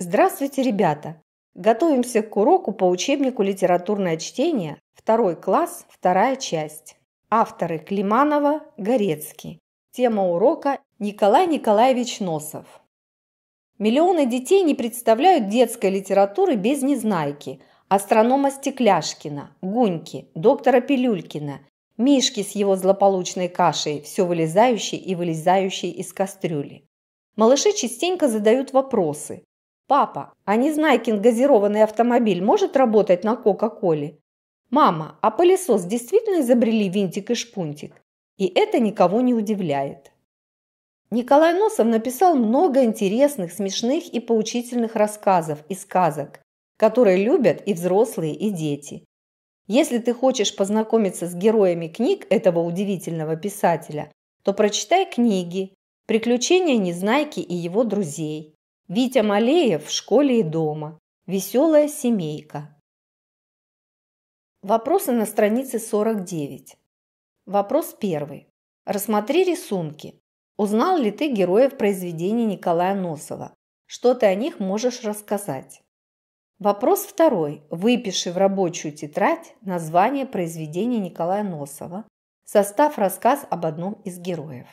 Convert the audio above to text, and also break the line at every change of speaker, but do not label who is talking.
Здравствуйте, ребята! Готовимся к уроку по учебнику «Литературное чтение», второй класс, вторая часть. Авторы Климанова, Горецкий. Тема урока Николай Николаевич Носов. Миллионы детей не представляют детской литературы без незнайки, астронома Стекляшкина, Гуньки, доктора Пилюлькина, Мишки с его злополучной кашей, все вылезающей и вылезающей из кастрюли. Малыши частенько задают вопросы, «Папа, а Незнайкин газированный автомобиль может работать на Кока-Коле?» «Мама, а пылесос действительно изобрели винтик и шпунтик?» И это никого не удивляет. Николай Носов написал много интересных, смешных и поучительных рассказов и сказок, которые любят и взрослые, и дети. Если ты хочешь познакомиться с героями книг этого удивительного писателя, то прочитай книги «Приключения Незнайки и его друзей», Витя Малеев в школе и дома. Веселая семейка. Вопросы на странице 49. Вопрос первый. Рассмотри рисунки. Узнал ли ты героев произведений Николая Носова? Что ты о них можешь рассказать? Вопрос второй. Выпиши в рабочую тетрадь название произведения Николая Носова, состав рассказ об одном из героев.